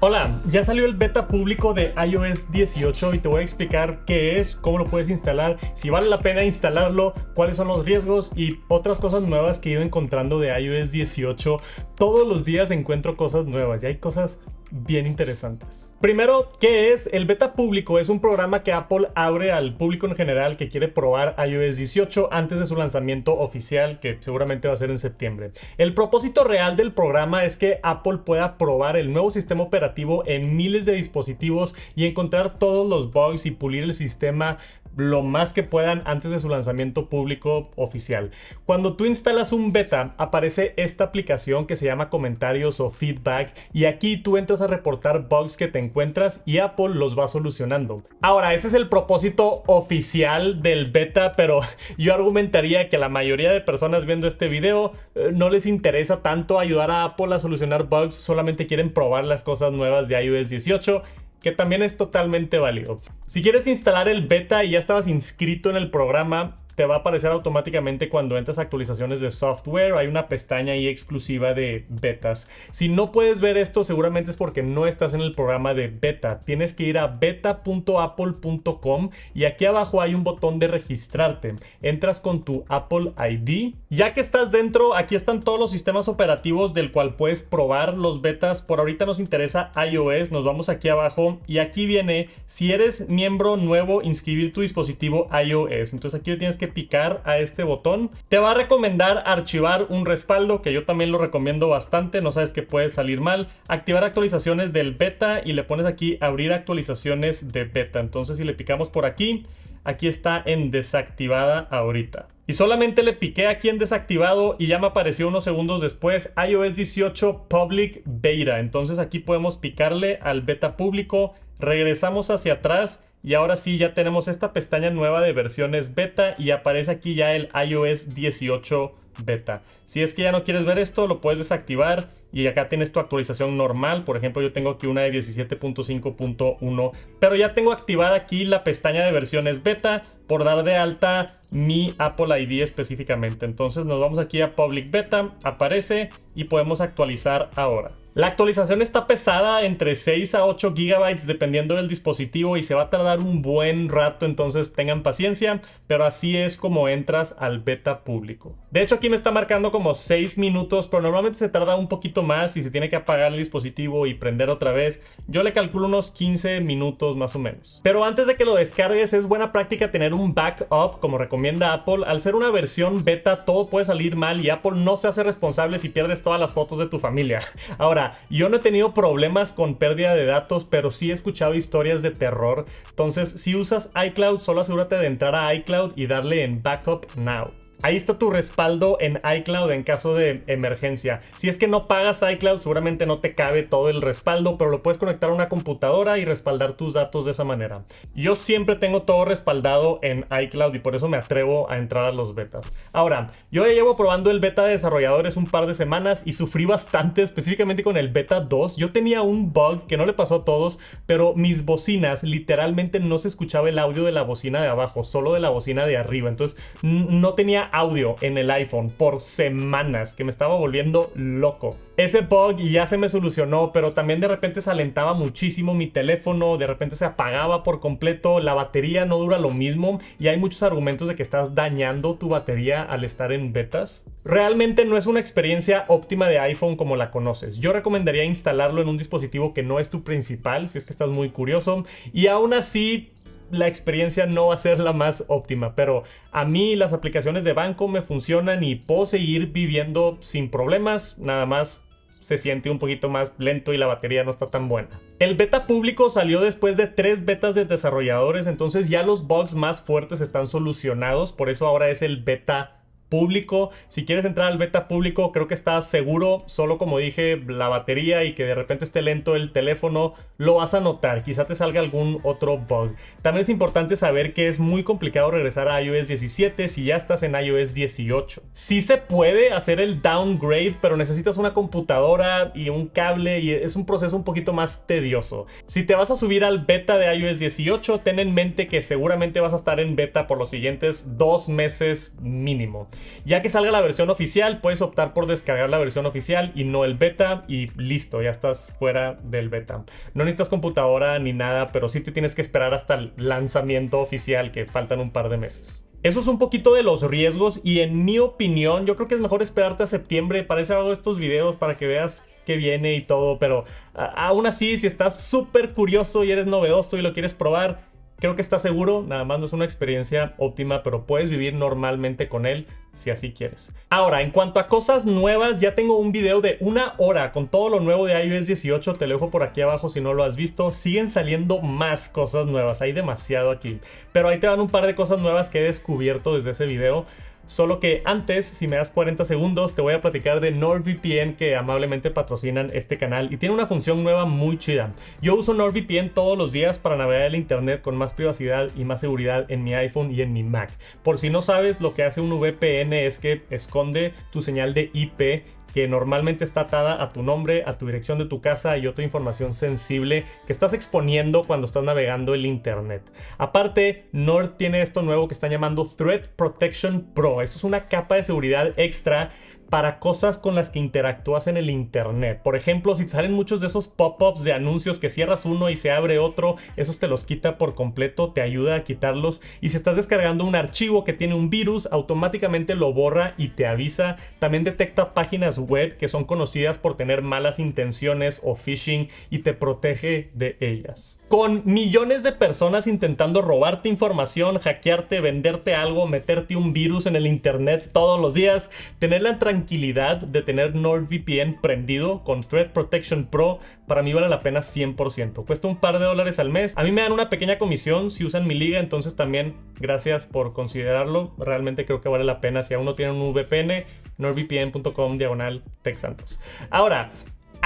Hola, ya salió el beta público de iOS 18 y te voy a explicar qué es, cómo lo puedes instalar, si vale la pena instalarlo, cuáles son los riesgos y otras cosas nuevas que he ido encontrando de iOS 18. Todos los días encuentro cosas nuevas y hay cosas bien interesantes. Primero, ¿qué es? El beta público es un programa que Apple abre al público en general que quiere probar iOS 18 antes de su lanzamiento oficial, que seguramente va a ser en septiembre. El propósito real del programa es que Apple pueda probar el nuevo sistema operativo en miles de dispositivos y encontrar todos los bugs y pulir el sistema lo más que puedan antes de su lanzamiento público oficial. Cuando tú instalas un beta, aparece esta aplicación que se llama comentarios o feedback y aquí tú entras a reportar bugs que te encuentras y Apple los va solucionando. Ahora, ese es el propósito oficial del beta, pero yo argumentaría que la mayoría de personas viendo este video eh, no les interesa tanto ayudar a Apple a solucionar bugs, solamente quieren probar las cosas nuevas de iOS 18 que también es totalmente válido. Si quieres instalar el beta y ya estabas inscrito en el programa, te va a aparecer automáticamente cuando entras a actualizaciones de software. Hay una pestaña ahí exclusiva de betas. Si no puedes ver esto, seguramente es porque no estás en el programa de beta. Tienes que ir a beta.apple.com y aquí abajo hay un botón de registrarte. Entras con tu Apple ID. Ya que estás dentro, aquí están todos los sistemas operativos del cual puedes probar los betas. Por ahorita nos interesa iOS. Nos vamos aquí abajo y aquí viene si eres miembro nuevo, inscribir tu dispositivo iOS. Entonces aquí tienes que picar a este botón. Te va a recomendar archivar un respaldo, que yo también lo recomiendo bastante, no sabes que puede salir mal. Activar actualizaciones del beta y le pones aquí abrir actualizaciones de beta. Entonces si le picamos por aquí, aquí está en desactivada ahorita. Y solamente le piqué aquí en desactivado y ya me apareció unos segundos después iOS 18 Public Beta. Entonces aquí podemos picarle al beta público, regresamos hacia atrás y ahora sí, ya tenemos esta pestaña nueva de versiones beta y aparece aquí ya el iOS 18 beta. Si es que ya no quieres ver esto, lo puedes desactivar y acá tienes tu actualización normal. Por ejemplo, yo tengo aquí una de 17.5.1, pero ya tengo activada aquí la pestaña de versiones beta por dar de alta mi Apple ID específicamente. Entonces nos vamos aquí a Public Beta, aparece y podemos actualizar ahora. La actualización está pesada entre 6 a 8 gigabytes dependiendo del dispositivo y se va a tardar un buen rato, entonces tengan paciencia, pero así es como entras al beta público. De hecho aquí me está marcando como 6 minutos, pero normalmente se tarda un poquito más y se tiene que apagar el dispositivo y prender otra vez. Yo le calculo unos 15 minutos más o menos. Pero antes de que lo descargues es buena práctica tener un backup como recomienda Apple. Al ser una versión beta todo puede salir mal y Apple no se hace responsable si pierdes todas las fotos de tu familia. Ahora, yo no he tenido problemas con pérdida de datos, pero sí he escuchado historias de terror. Entonces, si usas iCloud, solo asegúrate de entrar a iCloud y darle en Backup Now. Ahí está tu respaldo en iCloud en caso de emergencia. Si es que no pagas iCloud, seguramente no te cabe todo el respaldo, pero lo puedes conectar a una computadora y respaldar tus datos de esa manera. Yo siempre tengo todo respaldado en iCloud y por eso me atrevo a entrar a los betas. Ahora, yo ya llevo probando el beta de desarrolladores un par de semanas y sufrí bastante, específicamente con el beta 2. Yo tenía un bug que no le pasó a todos, pero mis bocinas literalmente no se escuchaba el audio de la bocina de abajo, solo de la bocina de arriba. Entonces no tenía audio en el iPhone por semanas, que me estaba volviendo loco. Ese bug ya se me solucionó, pero también de repente se alentaba muchísimo mi teléfono, de repente se apagaba por completo, la batería no dura lo mismo y hay muchos argumentos de que estás dañando tu batería al estar en betas. Realmente no es una experiencia óptima de iPhone como la conoces. Yo recomendaría instalarlo en un dispositivo que no es tu principal, si es que estás muy curioso, y aún así la experiencia no va a ser la más óptima, pero a mí las aplicaciones de banco me funcionan y puedo seguir viviendo sin problemas, nada más se siente un poquito más lento y la batería no está tan buena. El beta público salió después de tres betas de desarrolladores, entonces ya los bugs más fuertes están solucionados, por eso ahora es el beta público. Si quieres entrar al beta público, creo que estás seguro. Solo como dije, la batería y que de repente esté lento el teléfono, lo vas a notar. Quizá te salga algún otro bug. También es importante saber que es muy complicado regresar a iOS 17 si ya estás en iOS 18. Sí se puede hacer el downgrade, pero necesitas una computadora y un cable y es un proceso un poquito más tedioso. Si te vas a subir al beta de iOS 18, ten en mente que seguramente vas a estar en beta por los siguientes dos meses mínimo. Ya que salga la versión oficial, puedes optar por descargar la versión oficial y no el beta y listo, ya estás fuera del beta. No necesitas computadora ni nada, pero sí te tienes que esperar hasta el lanzamiento oficial, que faltan un par de meses. Eso es un poquito de los riesgos y en mi opinión yo creo que es mejor esperarte a septiembre, para eso hago estos videos para que veas qué viene y todo, pero aún así si estás súper curioso y eres novedoso y lo quieres probar, Creo que está seguro, nada más no es una experiencia óptima, pero puedes vivir normalmente con él si así quieres. Ahora, en cuanto a cosas nuevas, ya tengo un video de una hora con todo lo nuevo de iOS 18, te lo dejo por aquí abajo si no lo has visto. Siguen saliendo más cosas nuevas, hay demasiado aquí. Pero ahí te van un par de cosas nuevas que he descubierto desde ese video. Solo que antes, si me das 40 segundos, te voy a platicar de NordVPN que amablemente patrocinan este canal y tiene una función nueva muy chida. Yo uso NordVPN todos los días para navegar el internet con más privacidad y más seguridad en mi iPhone y en mi Mac. Por si no sabes, lo que hace un VPN es que esconde tu señal de IP que normalmente está atada a tu nombre, a tu dirección de tu casa y otra información sensible que estás exponiendo cuando estás navegando el Internet. Aparte, NORD tiene esto nuevo que están llamando Threat Protection Pro. Esto es una capa de seguridad extra para cosas con las que interactúas en el Internet. Por ejemplo, si salen muchos de esos pop-ups de anuncios que cierras uno y se abre otro, esos te los quita por completo, te ayuda a quitarlos. Y si estás descargando un archivo que tiene un virus, automáticamente lo borra y te avisa. También detecta páginas web que son conocidas por tener malas intenciones o phishing y te protege de ellas. Con millones de personas intentando robarte información, hackearte, venderte algo, meterte un virus en el Internet todos los días, tener la tranquilidad de tener NordVPN prendido con Threat Protection Pro para mí vale la pena 100%. Cuesta un par de dólares al mes. A mí me dan una pequeña comisión si usan mi liga, entonces también gracias por considerarlo. Realmente creo que vale la pena si aún no tienen un VPN, nordvpn.com diagonal Santos. Ahora,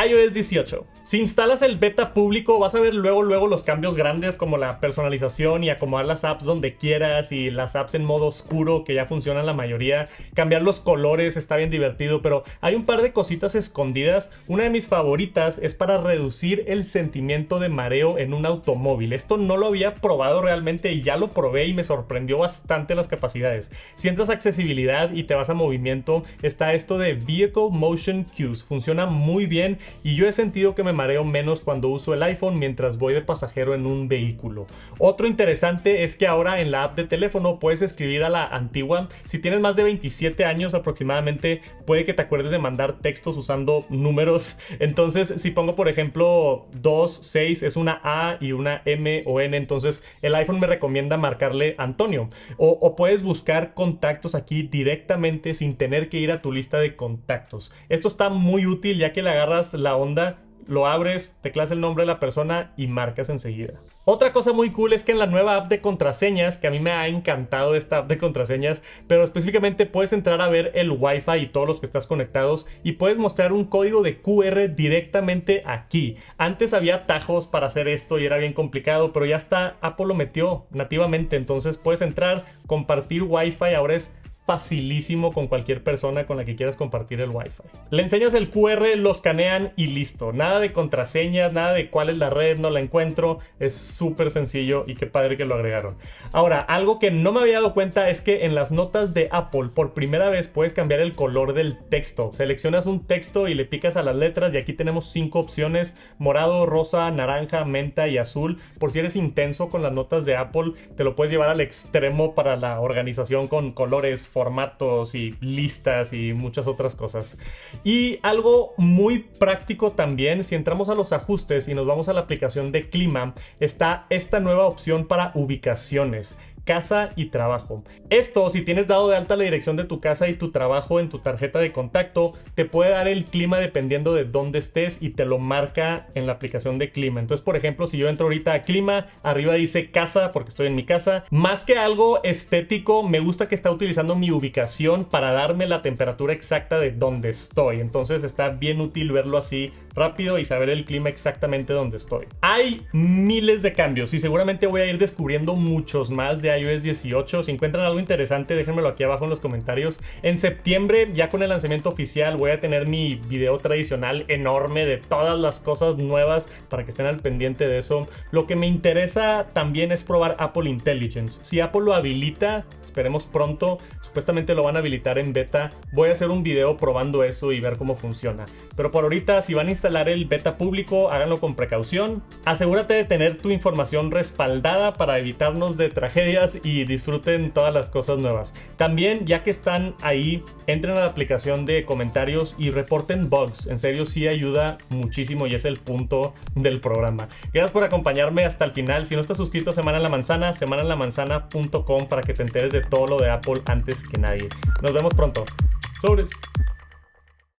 iOS 18. Si instalas el beta público, vas a ver luego, luego los cambios grandes como la personalización y acomodar las apps donde quieras y las apps en modo oscuro que ya funcionan la mayoría. Cambiar los colores está bien divertido, pero hay un par de cositas escondidas. Una de mis favoritas es para reducir el sentimiento de mareo en un automóvil. Esto no lo había probado realmente y ya lo probé y me sorprendió bastante las capacidades. Si entras accesibilidad y te vas a movimiento, está esto de Vehicle Motion Cues. Funciona muy bien y yo he sentido que me mareo menos cuando uso el iPhone mientras voy de pasajero en un vehículo. Otro interesante es que ahora en la app de teléfono puedes escribir a la antigua. Si tienes más de 27 años aproximadamente, puede que te acuerdes de mandar textos usando números. Entonces, si pongo por ejemplo 2, 6, es una A y una M o N, entonces el iPhone me recomienda marcarle Antonio. O, puedes buscar contactos aquí directamente sin tener que ir a tu lista de contactos. Esto está muy útil ya que le agarras la onda, lo abres, teclas el nombre de la persona y marcas enseguida. Otra cosa muy cool es que en la nueva app de contraseñas, que a mí me ha encantado esta app de contraseñas, pero específicamente puedes entrar a ver el Wi-Fi y todos los que estás conectados y puedes mostrar un código de QR directamente aquí. Antes había tajos para hacer esto y era bien complicado, pero ya está, Apple lo metió nativamente, entonces puedes entrar, compartir Wi-Fi, ahora es facilísimo con cualquier persona con la que quieras compartir el Wi-Fi. Le enseñas el QR, lo escanean y listo. Nada de contraseñas, nada de cuál es la red, no la encuentro. Es súper sencillo y qué padre que lo agregaron. Ahora, algo que no me había dado cuenta es que en las notas de Apple por primera vez puedes cambiar el color del texto. Seleccionas un texto y le picas a las letras y aquí tenemos cinco opciones. Morado, rosa, naranja, menta y azul. Por si eres intenso con las notas de Apple, te lo puedes llevar al extremo para la organización con colores formatos y listas y muchas otras cosas. Y algo muy práctico también, si entramos a los ajustes y nos vamos a la aplicación de clima, está esta nueva opción para ubicaciones casa y trabajo. Esto, si tienes dado de alta la dirección de tu casa y tu trabajo en tu tarjeta de contacto, te puede dar el clima dependiendo de dónde estés y te lo marca en la aplicación de clima. Entonces, por ejemplo, si yo entro ahorita a clima, arriba dice casa porque estoy en mi casa. Más que algo estético, me gusta que está utilizando mi ubicación para darme la temperatura exacta de dónde estoy. Entonces está bien útil verlo así rápido y saber el clima exactamente donde estoy. Hay miles de cambios y seguramente voy a ir descubriendo muchos más de iOS 18. Si encuentran algo interesante, déjenmelo aquí abajo en los comentarios. En septiembre, ya con el lanzamiento oficial, voy a tener mi video tradicional enorme de todas las cosas nuevas para que estén al pendiente de eso. Lo que me interesa también es probar Apple Intelligence. Si Apple lo habilita, esperemos pronto, supuestamente lo van a habilitar en beta. Voy a hacer un video probando eso y ver cómo funciona. Pero por ahorita, si van a instalar el beta público, háganlo con precaución. Asegúrate de tener tu información respaldada para evitarnos de tragedias y disfruten todas las cosas nuevas. También, ya que están ahí, entren a la aplicación de comentarios y reporten bugs. En serio, sí ayuda muchísimo y es el punto del programa. Gracias por acompañarme hasta el final. Si no estás suscrito a Semana en la Manzana, semanalamanzana.com para que te enteres de todo lo de Apple antes que nadie. Nos vemos pronto. Sobres.